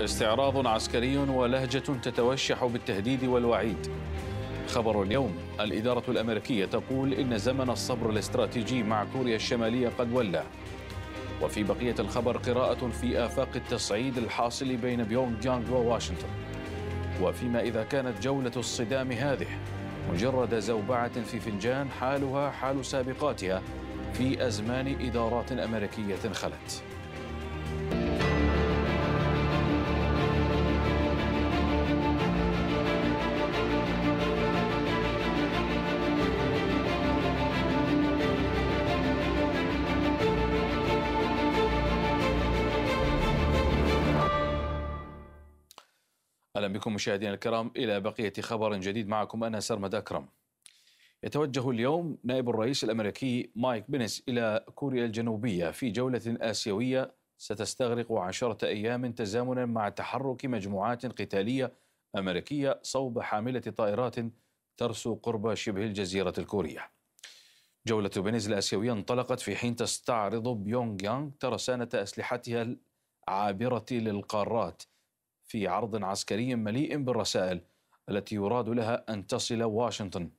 استعراض عسكري ولهجة تتوشح بالتهديد والوعيد خبر اليوم الإدارة الأمريكية تقول إن زمن الصبر الاستراتيجي مع كوريا الشمالية قد ولى وفي بقية الخبر قراءة في آفاق التصعيد الحاصل بين بيونغ جانغ وواشنطن وفيما إذا كانت جولة الصدام هذه مجرد زوبعة في فنجان حالها حال سابقاتها في أزمان إدارات أمريكية خلت بكم مشاهدينا الكرام إلى بقية خبر جديد معكم أنا سرمد أكرم يتوجه اليوم نائب الرئيس الأمريكي مايك بنس إلى كوريا الجنوبية في جولة آسيوية ستستغرق عشرة أيام تزامنا مع تحرك مجموعات قتالية أمريكية صوب حاملة طائرات ترسو قرب شبه الجزيرة الكورية جولة بنز الآسيوية انطلقت في حين تستعرض بيونغ يانغ ترسانة أسلحتها العابرة للقارات في عرض عسكري مليء بالرسائل التي يراد لها ان تصل واشنطن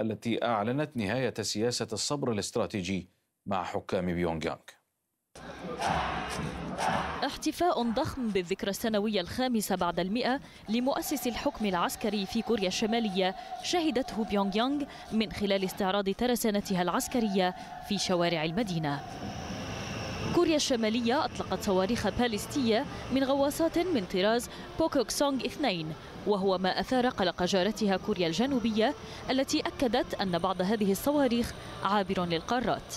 التي اعلنت نهايه سياسه الصبر الاستراتيجي مع حكام بيونغيانغ احتفاء ضخم بالذكرى السنوية الخامسة بعد المئة لمؤسس الحكم العسكري في كوريا الشمالية شهدته بيونغ يانغ من خلال استعراض ترسانتها العسكرية في شوارع المدينة كوريا الشمالية أطلقت صواريخ باليستية من غواصات من طراز بوكوك سونغ 2 وهو ما أثار قلق جارتها كوريا الجنوبية التي أكدت أن بعض هذه الصواريخ عابر للقارات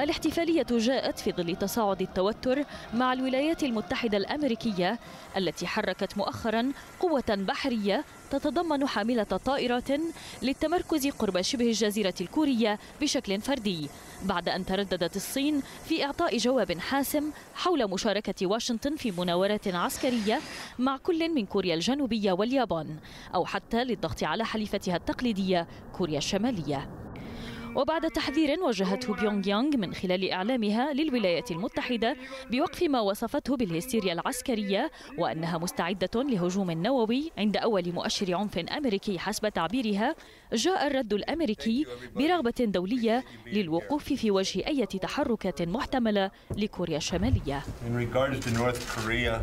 الاحتفالية جاءت في ظل تصاعد التوتر مع الولايات المتحدة الأمريكية التي حركت مؤخرا قوة بحرية تتضمن حاملة طائرة للتمركز قرب شبه الجزيرة الكورية بشكل فردي بعد أن ترددت الصين في إعطاء جواب حاسم حول مشاركة واشنطن في مناورات عسكرية مع كل من كوريا الجنوبية واليابان أو حتى للضغط على حليفتها التقليدية كوريا الشمالية وبعد تحذير وجهته بيونغ يانغ من خلال إعلامها للولايات المتحدة بوقف ما وصفته بالهستيريا العسكرية وأنها مستعدة لهجوم نووي عند أول مؤشر عنف أمريكي حسب تعبيرها جاء الرد الأمريكي برغبة دولية للوقوف في وجه أي تحركات محتملة لكوريا الشمالية uh,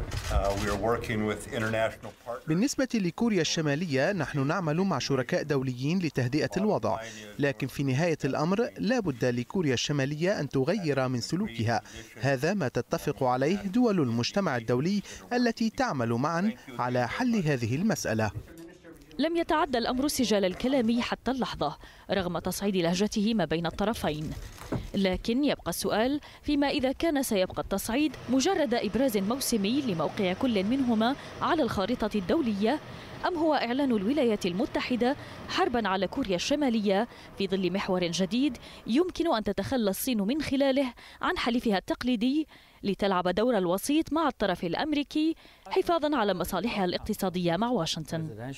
بالنسبة لكوريا الشمالية نحن نعمل مع شركاء دوليين لتهدئة الوضع لكن في نهاية الأمر لا بد لكوريا الشمالية أن تغير من سلوكها هذا ما تتفق عليه دول المجتمع الدولي التي تعمل معا على حل هذه المسألة لم يتعدى الأمر سجال الكلامي حتى اللحظة رغم تصعيد لهجته ما بين الطرفين لكن يبقى السؤال فيما إذا كان سيبقى التصعيد مجرد إبراز موسمي لموقع كل منهما على الخارطة الدولية أم هو إعلان الولايات المتحدة حربا على كوريا الشمالية في ظل محور جديد يمكن أن تتخلى الصين من خلاله عن حليفها التقليدي لتلعب دور الوسيط مع الطرف الأمريكي حفاظا على مصالحها الاقتصادية مع واشنطن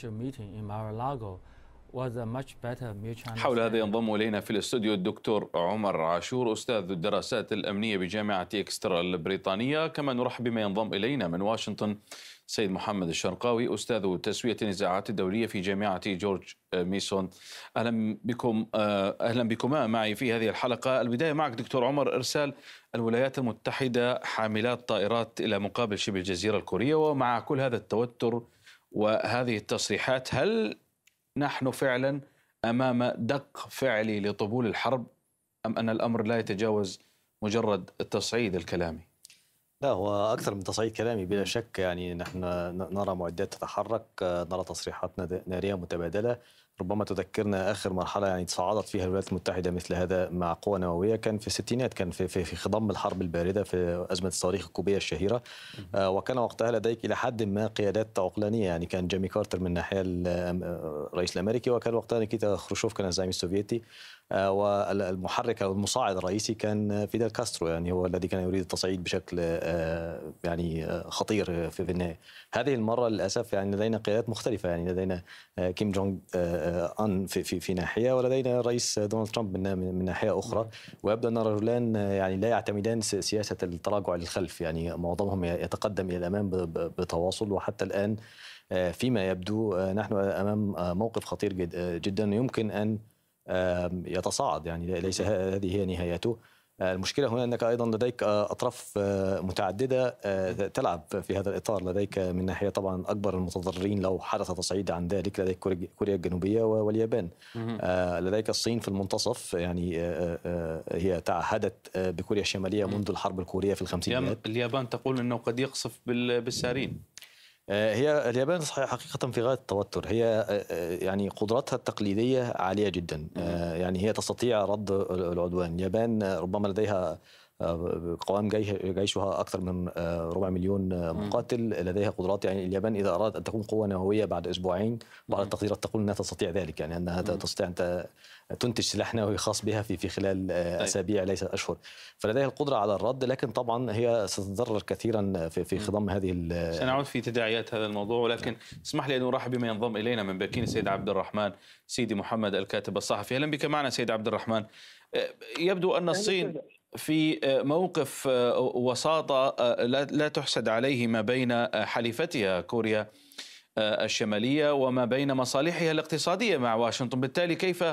حول هذا ينضم الينا في الاستوديو الدكتور عمر عاشور استاذ الدراسات الامنيه بجامعه اكسترا البريطانيه كما نرحب بما ينضم الينا من واشنطن سيد محمد الشرقاوي أستاذ تسوية النزاعات الدولية في جامعة جورج آه، ميسون أهلا بكم آه، أهلا بكما معي في هذه الحلقة البداية معك دكتور عمر إرسال الولايات المتحدة حاملات طائرات إلى مقابل شبه الجزيرة الكورية ومع كل هذا التوتر وهذه التصريحات هل نحن فعلا أمام دق فعلي لطبول الحرب أم أن الأمر لا يتجاوز مجرد التصعيد الكلامي؟ لا هو أكثر من تصعيد كلامي بلا شك يعني نحن نرى معدات تتحرك نرى تصريحات نارية متبادلة ربما تذكرنا آخر مرحلة يعني تصاعدت فيها الولايات المتحدة مثل هذا مع قوى نووية كان في الستينات كان في, في, في خضم الحرب الباردة في أزمة الصواريخ الكوبية الشهيرة آه وكان وقتها لديك إلى حد ما قيادات عقلانية يعني كان جيمي كارتر من ناحيه آه، الرئيس الأمريكي وكان وقتها نيكيتا خروشوف كان الزعيم السوفيتي آه، والمحرك او المصاعد الرئيسي كان فيدل كاسترو يعني هو الذي كان يريد التصعيد بشكل آه، يعني آه، خطير في النهايه. هذه المره للاسف يعني لدينا قيادات مختلفه يعني لدينا كيم جونج ان في في, في ناحيه ولدينا الرئيس دونالد ترامب من من ناحيه اخرى ويبدو ان الرجلان يعني لا يعتمدان سياسه التراجع للخلف يعني معظمهم يتقدم الى الامام بتواصل وحتى الان فيما يبدو نحن امام موقف خطير جدا يمكن ان يتصاعد يعني ليس هذه هي نهايته آه، المشكلة هنا أنك أيضا لديك آه، أطراف آه، متعددة تلعب في هذا الإطار لديك من ناحية طبعا أكبر المتضررين لو حدث تصعيد عن ذلك لديك كوريا الجنوبية واليابان لديك الصين في المنتصف يعني هي تعهدت بكوريا الشمالية منذ الحرب الكورية في الخمسينيات اليابان تقول أنه قد يقصف بالسارين آه، هي اليابان صحيح حقيقة في غاية التوتر هي آه، آه، يعني قدراتها التقليدية عالية جدا يعني هي تستطيع رد العدوان اليابان ربما لديها قوام جيش جيشها أكثر من آه، ربع مليون آه، مقاتل لديها قدرات يعني اليابان إذا أرادت أن تكون قوة نووية بعد أسبوعين بعض التقديرات تقول أنها تستطيع ذلك يعني أنها تستطيع أن تنتج سلاح نووي خاص بها في في خلال آه، طيب. أسابيع ليست أشهر فلديها القدرة على الرد لكن طبعا هي ستتضرر كثيرا في في خضم هذه سنعود في تداعيات هذا الموضوع ولكن نعم. اسمح لي أن أرحب بما ينضم إلينا من بكين السيد عبد الرحمن سيدي محمد الكاتب الصحفي أهلا بك معنا سيد عبد الرحمن يبدو أن الصين في آه، موقف آه، وساطة آه، لا تحسد عليه ما بين حليفتها كوريا الشمالية وما بين مصالحها الاقتصادية مع واشنطن بالتالي كيف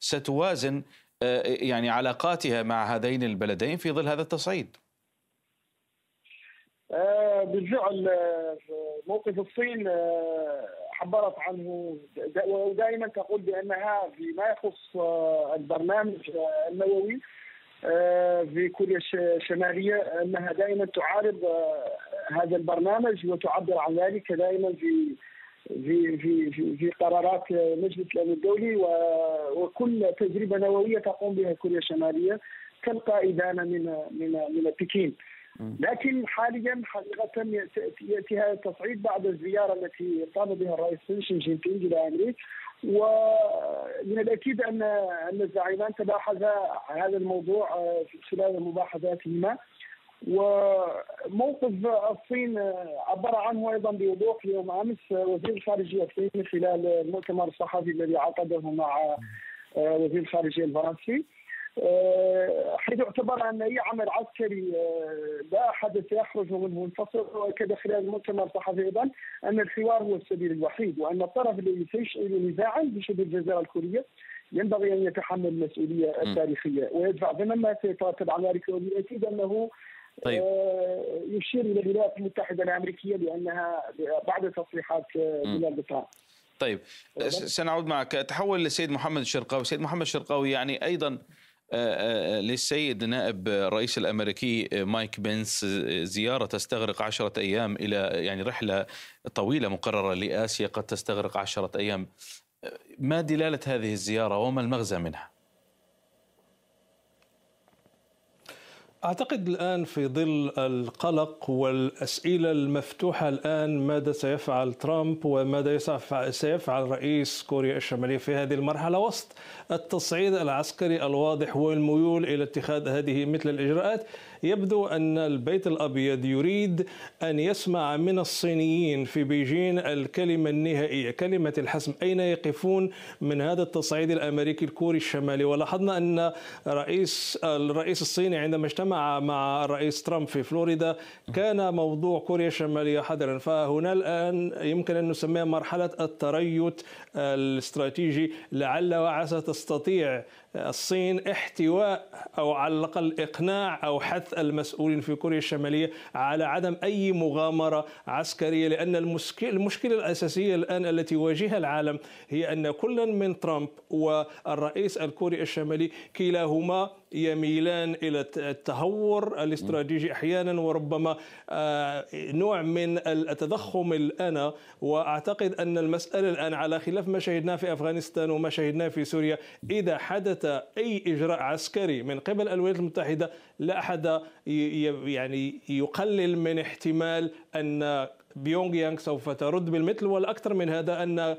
ستوازن يعني علاقاتها مع هذين البلدين في ظل هذا التصعيد بالفعل موقف الصين عبرت عنه ودائما تقول بانها فيما يخص البرنامج النووي آه، في كوريا الشماليه انها دائما تعارض آه، هذا البرنامج وتعبر عن ذلك دائما في في في في, قرارات مجلس الامن الدولي وكل تجربه نوويه تقوم بها كوريا الشماليه تلقى ادانه من من من بكين لكن حاليا حقيقه ياتي هذا التصعيد بعد الزياره التي قام بها الرئيس شي جين الى امريكا ومن الاكيد ان ان الزعيمان تباحثا هذا الموضوع آه، خلال مباحثاتهما وموقف الصين آه، عبر عنه ايضا بوضوح يوم امس آه، وزير الخارجيه الصيني خلال المؤتمر الصحفي الذي عقده مع وزير الخارجيه الفرنسي آه، حيث اعتبر ان اي عمل عسكري آه، لا احد سيخرج منه منفصل واكد خلال المؤتمر الصحفي ايضا ان الحوار هو السبيل الوحيد وان الطرف الذي سيشعل نزاعا بشبه الجزيره الكوريه ينبغي ان يتحمل المسؤوليه التاريخيه ويدفع ضمن ما سيترتب على ذلك وبالتاكيد انه طيب. آه، يشير الى الولايات المتحده الامريكيه لانها بعد تصريحات دونالد ترامب طيب سنعود معك تحول للسيد محمد الشرقاوي، السيد محمد الشرقاوي يعني ايضا آه، آه، آه، للسيد نائب الرئيس الامريكي مايك بنس زياره تستغرق عشرة ايام الى يعني رحله طويله مقرره لاسيا قد تستغرق عشرة ايام ما دلاله هذه الزياره وما المغزى منها؟ اعتقد الان في ظل القلق والاسئله المفتوحه الان ماذا سيفعل ترامب وماذا سيفعل رئيس كوريا الشماليه في هذه المرحله وسط التصعيد العسكري الواضح والميول الى اتخاذ هذه مثل الاجراءات يبدو أن البيت الأبيض يريد أن يسمع من الصينيين في بيجين الكلمة النهائية كلمة الحسم أين يقفون من هذا التصعيد الأمريكي الكوري الشمالي ولاحظنا أن رئيس الرئيس الصيني عندما اجتمع مع الرئيس ترامب في فلوريدا كان موضوع كوريا الشمالية حذرا فهنا الآن يمكن أن نسميها مرحلة التريث الاستراتيجي لعل وعسى تستطيع الصين احتواء او على الاقل اقناع او حث المسؤولين في كوريا الشماليه على عدم اي مغامره عسكريه لان المشكله الاساسيه الان التي يواجهها العالم هي ان كل من ترامب والرئيس الكوري الشمالي كلاهما يميلان الى التهور الاستراتيجي احيانا وربما آه، نوع من التضخم الانا واعتقد ان المساله الان على خلاف ما شهدناه في افغانستان وما شهدناه في سوريا اذا حدث اي اجراء عسكري من قبل الولايات المتحده لا احد يعني يقلل من احتمال ان بيونغ يانغ سوف ترد بالمثل والاكثر من هذا ان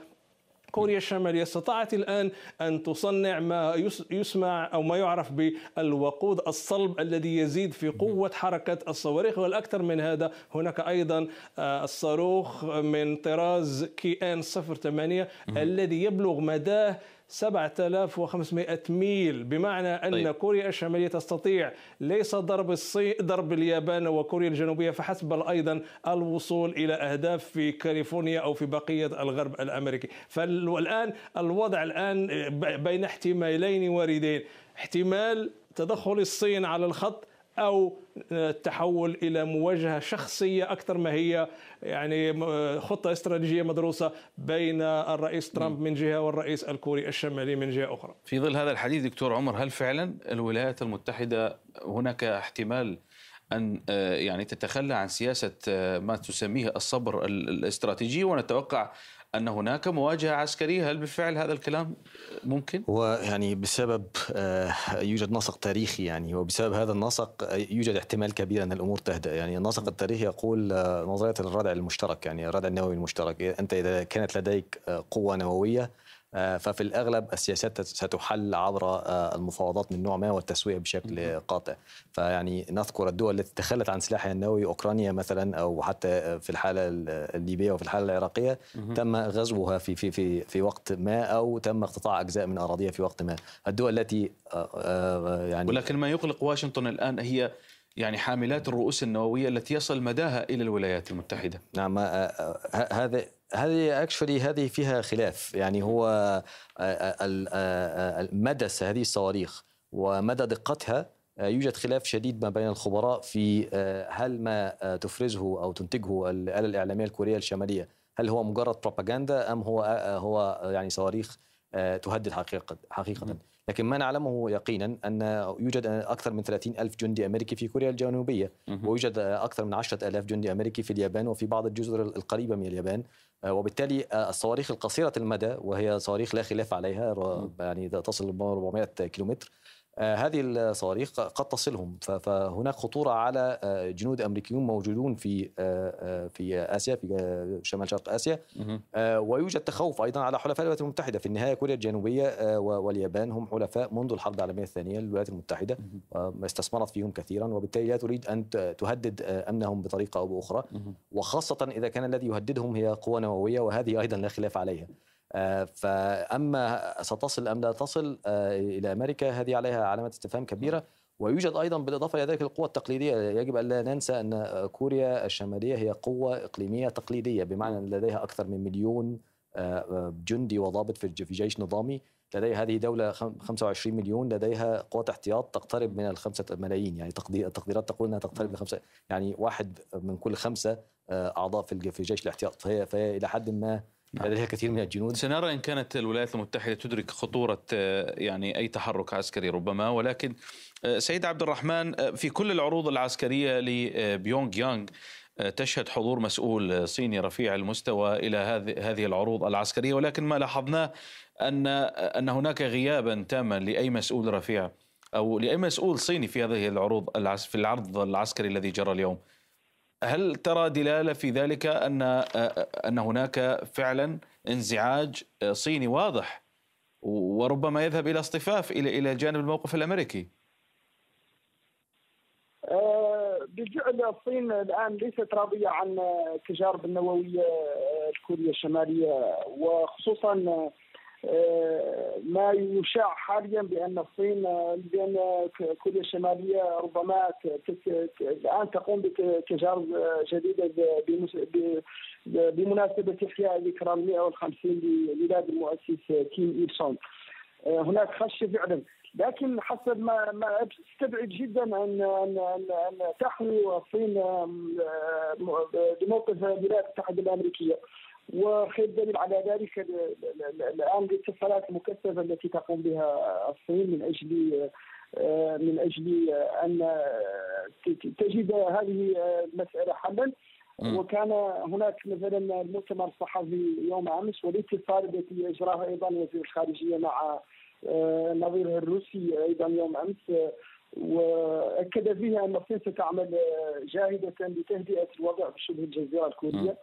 كوريا الشمالية استطاعت الآن أن تصنع ما يسمع أو ما يعرف بالوقود الصلب الذي يزيد في قوة حركة الصواريخ والأكثر من هذا هناك أيضا آه، الصاروخ من طراز كي ان 08 الذي يبلغ مداه 7500 ميل بمعنى أن طيب. كوريا الشمالية تستطيع ليس ضرب الصين ضرب اليابان وكوريا الجنوبية فحسب بل أيضا الوصول إلى أهداف في كاليفورنيا أو في بقية الغرب الأمريكي فالآن الوضع الآن بين احتمالين واردين احتمال تدخل الصين على الخط او التحول الى مواجهه شخصيه اكثر ما هي يعني آه، خطه استراتيجيه مدروسه بين الرئيس ترامب من جهه والرئيس الكوري الشمالي من جهه اخرى. في ظل هذا الحديث دكتور عمر هل فعلا الولايات المتحده هناك احتمال ان آه، يعني تتخلى عن سياسه آه، ما تسميه الصبر الاستراتيجي ونتوقع أن هناك مواجهة عسكرية هل بالفعل هذا الكلام ممكن؟ هو يعني بسبب آه، يوجد نسق تاريخي يعني وبسبب هذا النسق آه، يوجد احتمال كبير أن الأمور تهدأ يعني النسق التاريخي يقول آه، نظرية الردع المشترك يعني الردع النووي المشترك إيه، أنت إذا كانت لديك قوة نووية آه، ففي الأغلب السياسات ستحل عبر آه، المفاوضات من نوع ما والتسوية بشكل قاطع فيعني نذكر الدول التي تخلت عن سلاحها النووي أوكرانيا مثلا أو حتى آه، في الحالة الليبية وفي الحالة العراقية تم غزوها في في في في وقت ما أو تم اقتطاع أجزاء من أراضيها في وقت ما الدول التي يعني ولكن ما يقلق واشنطن الآن هي يعني حاملات الرؤوس النووية التي يصل مداها إلى الولايات المتحدة نعم هذا هذه اكشولي هذه فيها خلاف يعني هو آه، آه، آه، مدى هذه الصواريخ ومدى دقتها يوجد خلاف شديد ما بين الخبراء في هل ما تفرزه او تنتجه الاله الاعلاميه الكوريه الشماليه هل هو مجرد بروباغندا ام هو هو يعني صواريخ تهدد حقيقه حقيقه لكن ما نعلمه يقينا أن يوجد أكثر من 30 ألف جندي أمريكي في كوريا الجنوبية ويوجد أكثر من 10 ألاف جندي أمريكي في اليابان وفي بعض الجزر القريبة من اليابان آه، وبالتالي آه، الصواريخ القصيرة المدى وهي صواريخ لا خلاف عليها يعني تصل 400 كيلومتر آه، هذه الصواريخ قد تصلهم فهناك خطورة على آه، جنود أمريكيون موجودون في آه، في آسيا في شمال شرق آسيا ويوجد تخوف أيضا على حلفاء الولايات المتحدة في النهاية كوريا الجنوبية واليابان هم حلفاء منذ الحرب العالمية الثانية للولايات المتحدة استثمرت فيهم كثيرا وبالتالي لا تريد أن تهدد أمنهم بطريقة أو بأخرى وخاصة إذا كان الذي يهددهم هي قوى نووية وهذه أيضا لا خلاف عليها آه، فاما ستصل ام لا تصل آه، الى امريكا هذه عليها علامه استفهام كبيره ويوجد ايضا بالاضافه الى ذلك القوى التقليديه يجب ان لا ننسى ان كوريا الشماليه هي قوه اقليميه تقليديه بمعنى ان لديها اكثر من مليون آه، جندي وضابط في جيش نظامي لديها هذه دولة 25 مليون لديها قوات احتياط تقترب من الخمسة ملايين يعني التقديرات تقول أنها تقترب من خمسة يعني واحد من كل خمسة أعضاء في جيش الاحتياط فهي, فهي إلى حد ما لديها الكثير من الجنود سنرى ان كانت الولايات المتحده تدرك خطوره آه، يعني اي تحرك عسكري ربما ولكن آه، سيد عبد الرحمن آه، في كل العروض العسكريه لبيونغ يانغ تشهد حضور مسؤول صيني رفيع المستوى الى هذه العروض العسكريه ولكن ما لاحظناه ان ان هناك غيابا تاما لاي مسؤول رفيع او لاي مسؤول صيني في هذه العروض في العرض العسكري الذي جرى اليوم هل ترى دلاله في ذلك ان آه، ان هناك فعلا انزعاج آه، صيني واضح وربما يذهب الى اصطفاف الى الى جانب الموقف الامريكي؟ آه، بالفعل الصين الان ليست راضيه عن التجارب النوويه الكوريه الشماليه وخصوصا آه، ما يشاع حاليا بان الصين بان آه، كوريا الشماليه ربما الان تقوم بتجارب آه، جديده بمناسبه احياء ذكرى 150 لميلاد المؤسس كيم إيل سونغ هناك خشيه فعلا لكن حسب ما ما استبعد جدا ان ان ان, أن تحوي الصين بموقف الولايات المتحده الامريكيه وخير دليل على ذلك الان الاتصالات المكثفه التي تقوم بها الصين من اجل آه، من اجل ان آه، تجد هذه المساله حلا وكان هناك مثلا المؤتمر الصحفي يوم امس والاتصال الذي اجراها ايضا وزير الخارجيه مع آه، نظيره الروسي ايضا يوم امس واكد فيها ان الصين ستعمل جاهده لتهدئه الوضع في شبه الجزيره الكوريه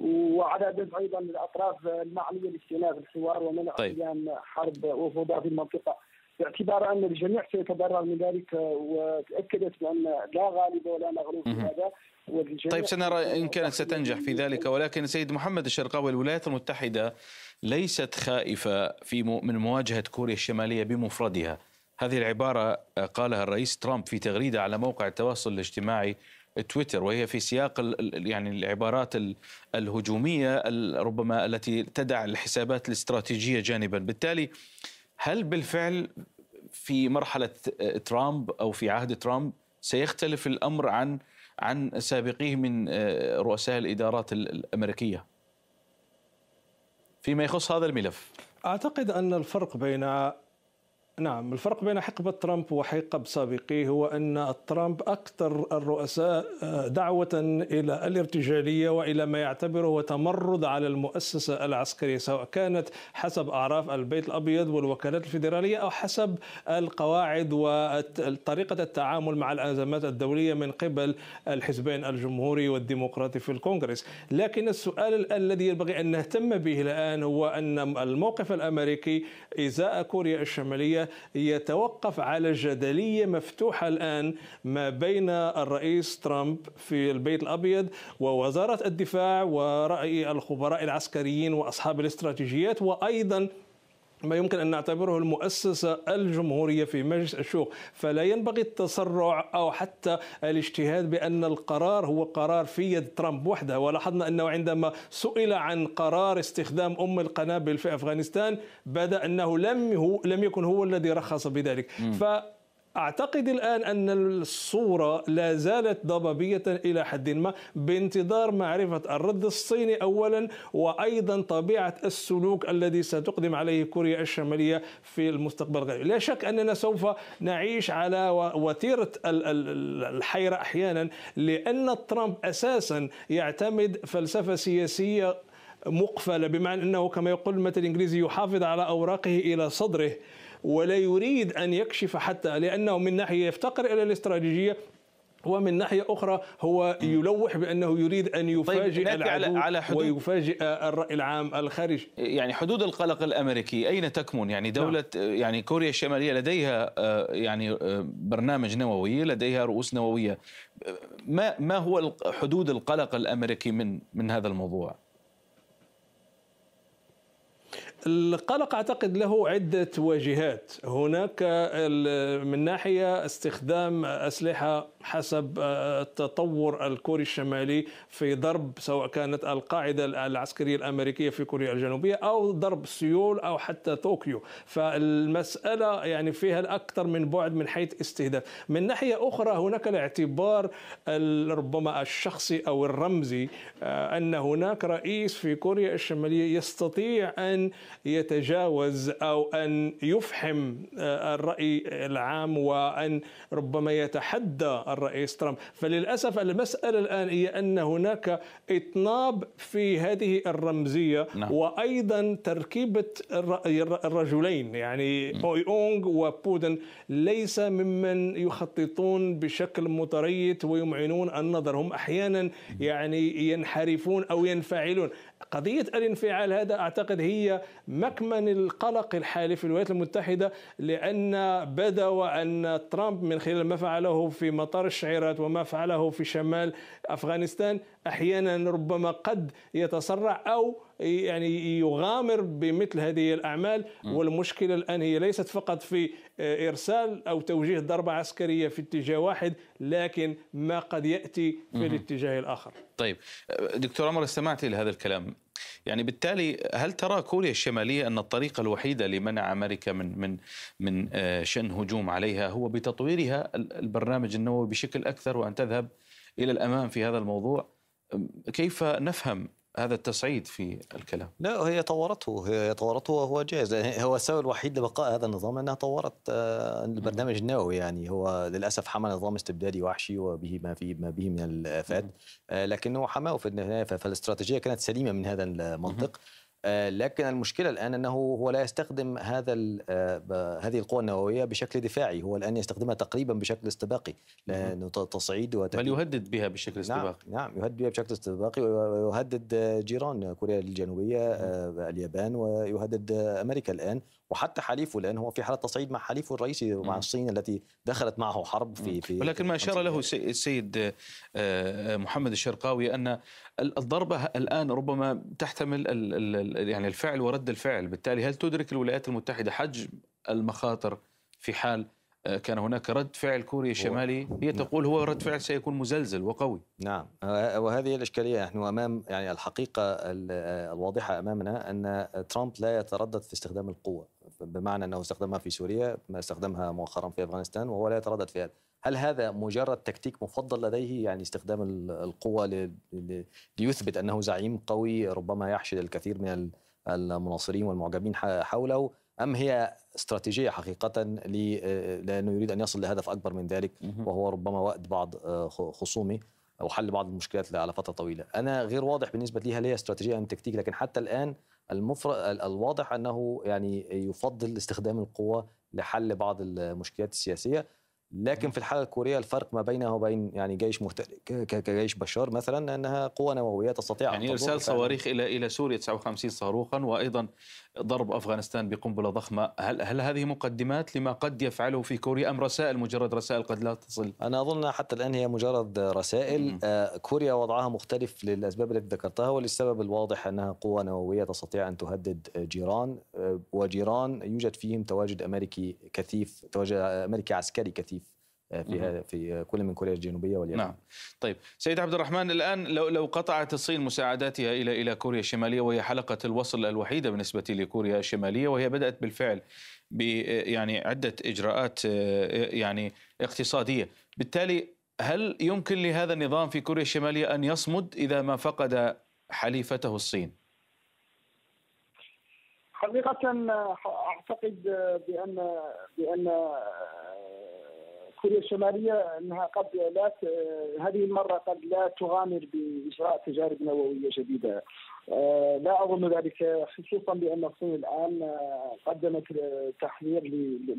وعدد ايضا الاطراف المعنيه لاستئناف الحوار ومنع طيب. حرب وفوضى في المنطقه باعتبار ان الجميع سيتضرر من ذلك وتاكدت بان لا غالب ولا مغلوب في هذا طيب سنرى ان كانت ستنجح في ذلك ولكن سيد محمد الشرقاوي الولايات المتحده ليست خائفه في من مواجهه كوريا الشماليه بمفردها هذه العباره قالها الرئيس ترامب في تغريده على موقع التواصل الاجتماعي تويتر وهي في سياق يعني العبارات الهجوميه ربما التي تدع الحسابات الاستراتيجيه جانبا بالتالي هل بالفعل في مرحله ترامب او في عهد ترامب سيختلف الامر عن عن سابقيه من آه، رؤساء الادارات الامريكيه فيما يخص هذا الملف اعتقد ان الفرق بين نعم الفرق بين حقبة ترامب وحقب سابقيه هو أن ترامب أكثر الرؤساء آه، دعوة إلى الارتجالية وإلى ما يعتبره تمرد على المؤسسة العسكرية سواء كانت حسب أعراف البيت الأبيض والوكالات الفيدرالية أو حسب القواعد وطريقة التعامل مع الأزمات الدولية من قبل الحزبين الجمهوري والديمقراطي في الكونغرس لكن السؤال الذي ينبغي أن نهتم به الآن هو أن الموقف الأمريكي إزاء كوريا الشمالية يتوقف على جدلية مفتوحة الآن ما بين الرئيس ترامب في البيت الأبيض ووزارة الدفاع ورأي الخبراء العسكريين وأصحاب الاستراتيجيات وأيضا ما يمكن ان نعتبره المؤسسه الجمهوريه في مجلس الشيوخ، فلا ينبغي التسرع او حتى الاجتهاد بان القرار هو قرار في يد ترامب وحده، ولاحظنا انه عندما سئل عن قرار استخدام ام القنابل في افغانستان بدا انه لم هو لم يكن هو الذي رخص بذلك، ف أعتقد الآن أن الصورة لا زالت ضبابية إلى حد ما بانتظار معرفة الرد الصيني أولا وأيضا طبيعة السلوك الذي ستقدم عليه كوريا الشمالية في المستقبل القريب لا شك أننا سوف نعيش على وتيرة الحيرة أحيانا لأن ترامب أساسا يعتمد فلسفة سياسية مقفلة بمعنى أنه كما يقول المثل الإنجليزي يحافظ على أوراقه إلى صدره ولا يريد أن يكشف حتى لأنه من ناحية يفتقر إلى الاستراتيجية ومن ناحية أخرى هو يلوح بأنه يريد أن طيب، يفاجئ طيب العدو على, حدود ويفاجئ الرأي العام الخارجي يعني حدود القلق الأمريكي أين تكمن يعني دولة نعم. يعني كوريا الشمالية لديها آه، يعني آه، برنامج نووي لديها رؤوس نووية ما ما هو حدود القلق الأمريكي من من هذا الموضوع؟ القلق اعتقد له عده وجهات هناك من ناحيه استخدام اسلحه حسب آه، التطور الكوري الشمالي في ضرب سواء كانت القاعده العسكريه الامريكيه في كوريا الجنوبيه او ضرب سيول او حتى طوكيو فالمساله يعني فيها الاكثر من بعد من حيث استهداف من ناحيه اخرى هناك الاعتبار ربما الشخصي او الرمزي آه، ان هناك رئيس في كوريا الشماليه يستطيع ان يتجاوز أو أن يفحم آه، الرأي العام وأن ربما يتحدى الرئيس ترامب فللأسف المسألة الآن هي أن هناك إطناب في هذه الرمزية نعم. وأيضا تركيبة الرجلين يعني اونغ وبودن ليس ممن يخططون بشكل متريث ويمعنون النظر هم أحيانا يعني ينحرفون أو ينفعلون قضية الانفعال هذا أعتقد هي مكمن القلق الحالي في الولايات المتحدة لأن بدا وأن ترامب من خلال ما فعله في مطار الشعيرات وما فعله في شمال أفغانستان احيانا ربما قد يتسرع او يعني يغامر بمثل هذه الاعمال والمشكله الان هي ليست فقط في آه، ارسال او توجيه ضربه عسكريه في اتجاه واحد لكن ما قد ياتي في الاتجاه الاخر. طيب آه، دكتور عمر استمعت الى هذا الكلام يعني بالتالي هل ترى كوريا الشماليه ان الطريقه الوحيده لمنع امريكا من من من آه، شن هجوم عليها هو بتطويرها البرنامج النووي بشكل اكثر وان تذهب الى الامام في هذا الموضوع كيف نفهم هذا التصعيد في الكلام لا هي طورته هي طورته وهو جاهز يعني هو السبب الوحيد لبقاء هذا النظام انها طورت آه، البرنامج النووي يعني هو للاسف حمى نظام استبدادي وحشي وبه ما فيه ما به من الافات آه، لكنه حماه في النهايه فالاستراتيجيه كانت سليمه من هذا المنطق آه، لكن المشكله الان انه هو لا يستخدم هذا آه، هذه القوه النوويه بشكل دفاعي هو الان يستخدمها تقريبا بشكل استباقي لانه تصعيد بل يهدد بها بشكل نعم، استباقي نعم, نعم يهدد بها بشكل استباقي ويهدد جيران كوريا الجنوبيه آه، اليابان ويهدد امريكا الان وحتى حليفه لان هو في حاله تصعيد مع حليفه الرئيسي مع الصين التي دخلت معه حرب في في ولكن ما اشار له السيد آه، آه، محمد الشرقاوي ان الضربه الان ربما تحتمل يعني الفعل ورد الفعل بالتالي هل تدرك الولايات المتحده حجم المخاطر في حال آه، كان هناك رد فعل كوريا الشمالي هي نعم. تقول هو رد فعل سيكون مزلزل وقوي نعم وهذه الإشكالية نحن أمام يعني الحقيقة الواضحة أمامنا أن ترامب لا يتردد في استخدام القوة بمعنى انه استخدمها في سوريا ما استخدمها مؤخرا في افغانستان وهو لا يتردد في هذا هل هذا مجرد تكتيك مفضل لديه يعني استخدام القوه ليثبت انه زعيم قوي ربما يحشد الكثير من المناصرين والمعجبين حوله ام هي استراتيجيه حقيقه لانه يريد ان يصل لهدف اكبر من ذلك وهو ربما وقت بعض خصومه او حل بعض المشكلات على فتره طويله انا غير واضح بالنسبه لي هل هي استراتيجيه ام تكتيك لكن حتى الان المفرق الواضح انه يعني يفضل استخدام القوه لحل بعض المشكلات السياسيه لكن في الحاله الكوريه الفرق ما بينها وبين يعني جيش مهترئ كجيش بشار مثلا انها قوه نوويه تستطيع يعني ارسال صواريخ الى الى سوريا 59 صاروخا وايضا ضرب افغانستان بقنبله ضخمه، هل هل هذه مقدمات لما قد يفعله في كوريا ام رسائل مجرد رسائل قد لا تصل؟ انا اظن حتى الان هي مجرد رسائل، آه، كوريا وضعها مختلف للاسباب التي ذكرتها وللسبب الواضح انها قوه نوويه تستطيع ان تهدد جيران آه، وجيران يوجد فيهم تواجد امريكي كثيف، تواجد امريكي عسكري كثيف آه، في في آه، كل من كوريا الجنوبيه واليمن نعم طيب سيد عبد الرحمن الان لو لو قطعت الصين مساعداتها الى الى كوريا الشماليه وهي حلقه الوصل الوحيده بالنسبه لكوريا الشماليه وهي بدات بالفعل ب آه، يعني عده اجراءات يعني اقتصاديه بالتالي هل يمكن لهذا النظام في كوريا الشماليه ان يصمد اذا ما فقد حليفته الصين حقيقة أعتقد بأن بأن كوريا الشماليه انها قد لا هذه المره قد لا تغامر باجراء تجارب نوويه جديده آه، لا اظن ذلك خصوصا بان الصين الان قدمت تحذير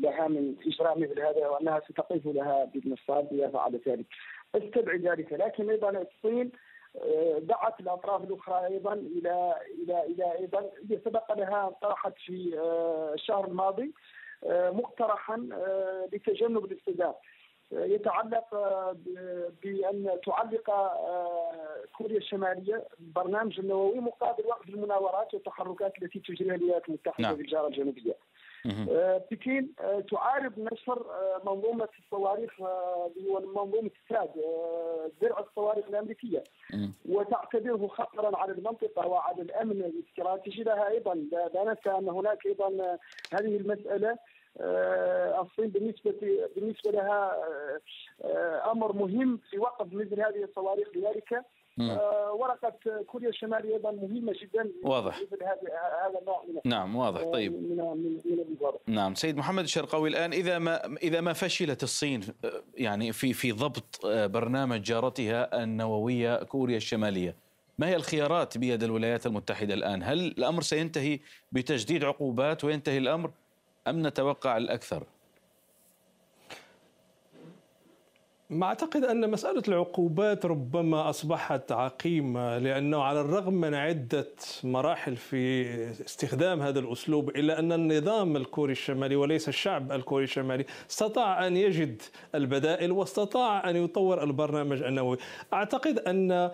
لها من اجراء مثل هذا وانها ستقف لها بالنصاب اذا فعلت ذلك استبعد ذلك لكن ايضا الصين آه، دعت الاطراف الاخرى ايضا الى الى الى ايضا سبق لها طرحت في آه، الشهر الماضي آه، مقترحا آه، لتجنب الاستهداف آه، يتعلق بان تعلق كوريا الشماليه برنامج نووي مقابل وقف المناورات والتحركات التي تجريها الولايات المتحده نعم. في الجاره الجنوبيه. آه، بكين آه، تعارض نشر آه، منظومه الصواريخ اللي هو منظومه الساد درع الصواريخ الامريكيه وتعتبره خطرا على المنطقه وعلى الامن الاستراتيجي لها ايضا لا ننسى ان هناك ايضا هذه المساله الصين بالنسبه بالنسبه لها امر مهم في وقف مثل هذه الصواريخ لذلك آه، ورقه كوريا الشماليه ايضا مهمه جدا واضح هذا النوع من نعم واضح آه، طيب من من نعم سيد محمد الشرقاوي الان اذا ما اذا ما فشلت الصين آه، يعني في في ضبط برنامج جارتها النوويه كوريا الشماليه ما هي الخيارات بيد الولايات المتحده الان؟ هل الامر سينتهي بتجديد عقوبات وينتهي الامر ام نتوقع الاكثر؟ ما أعتقد أن مسألة العقوبات ربما أصبحت عقيمة لأنه على الرغم من عدة مراحل في استخدام هذا الأسلوب إلا أن النظام الكوري الشمالي وليس الشعب الكوري الشمالي استطاع أن يجد البدائل واستطاع أن يطور البرنامج النووي أعتقد أن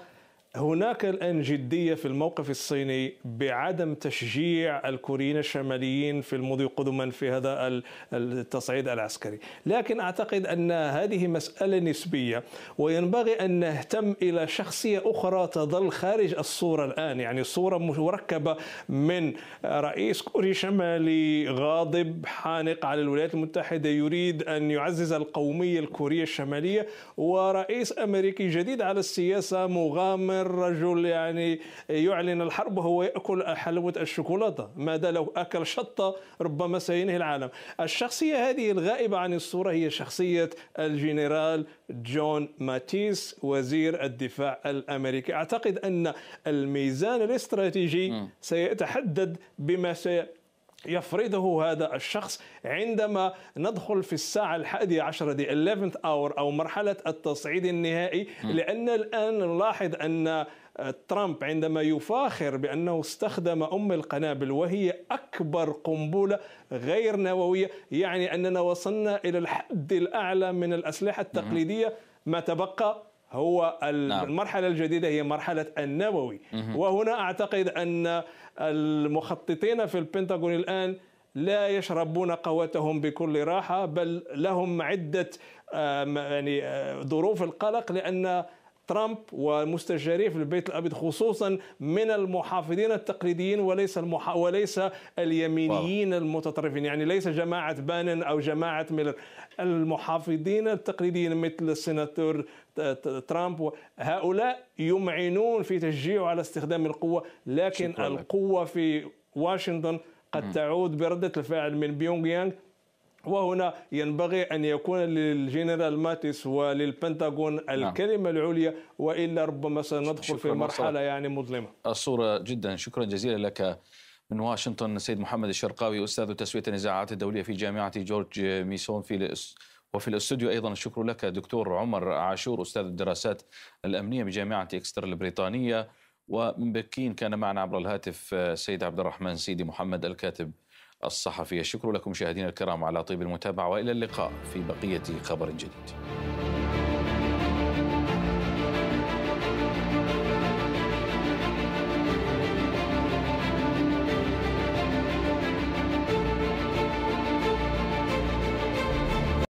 هناك الآن جدية في الموقف الصيني بعدم تشجيع الكوريين الشماليين في المضي قدما في هذا التصعيد العسكري لكن أعتقد أن هذه مسألة نسبية وينبغي أن نهتم إلى شخصية أخرى تظل خارج الصورة الآن يعني صورة مركبة من رئيس كوري شمالي غاضب حانق على الولايات المتحدة يريد أن يعزز القومية الكورية الشمالية ورئيس أمريكي جديد على السياسة مغامر الرجل يعني يعلن الحرب وهو ياكل حلوه الشوكولاته ماذا لو اكل شطه ربما سينهي العالم الشخصيه هذه الغائبه عن الصوره هي شخصيه الجنرال جون ماتيس وزير الدفاع الامريكي اعتقد ان الميزان الاستراتيجي سيتحدد بما سي يفرضه هذا الشخص عندما ندخل في الساعة الحادية عشرة دي 11 اور أو مرحلة التصعيد النهائي لأن الآن نلاحظ أن آه, ترامب عندما يفاخر بأنه استخدم أم القنابل وهي أكبر قنبلة غير نووية يعني أننا وصلنا إلى الحد الأعلى من الأسلحة التقليدية ما تبقى هو نعم. المرحله الجديده هي مرحله النووي وهنا اعتقد ان المخططين في البنتاغون الان لا يشربون قوتهم بكل راحه بل لهم عده يعني آه، ظروف القلق لان ترامب ومستشاريه في البيت الابيض خصوصا من المحافظين التقليديين وليس المح... وليس اليمينيين واو. المتطرفين يعني ليس جماعه بانن او جماعه ميلر المحافظين التقليديين مثل السناتور ترامب هؤلاء يمعنون في تشجيعه على استخدام القوه لكن القوه في واشنطن قد تعود برده الفعل من بيونغ يانغ وهنا ينبغي أن يكون للجنرال ماتيس وللبنتاغون نعم. الكلمة نعم. العليا وإلا ربما سندخل في مرحلة يعني مظلمة الصورة جدا شكرا جزيلا لك من واشنطن السيد محمد الشرقاوي أستاذ تسوية النزاعات الدولية في جامعة جورج ميسون في وفي الاستوديو ايضا الشكر لك دكتور عمر عاشور استاذ الدراسات الامنيه بجامعه اكستر البريطانيه ومن بكين كان معنا عبر الهاتف السيد عبد الرحمن سيدي محمد الكاتب الصحفية شكر لكم مشاهدينا الكرام على طيب المتابعة وإلى اللقاء في بقية خبر جديد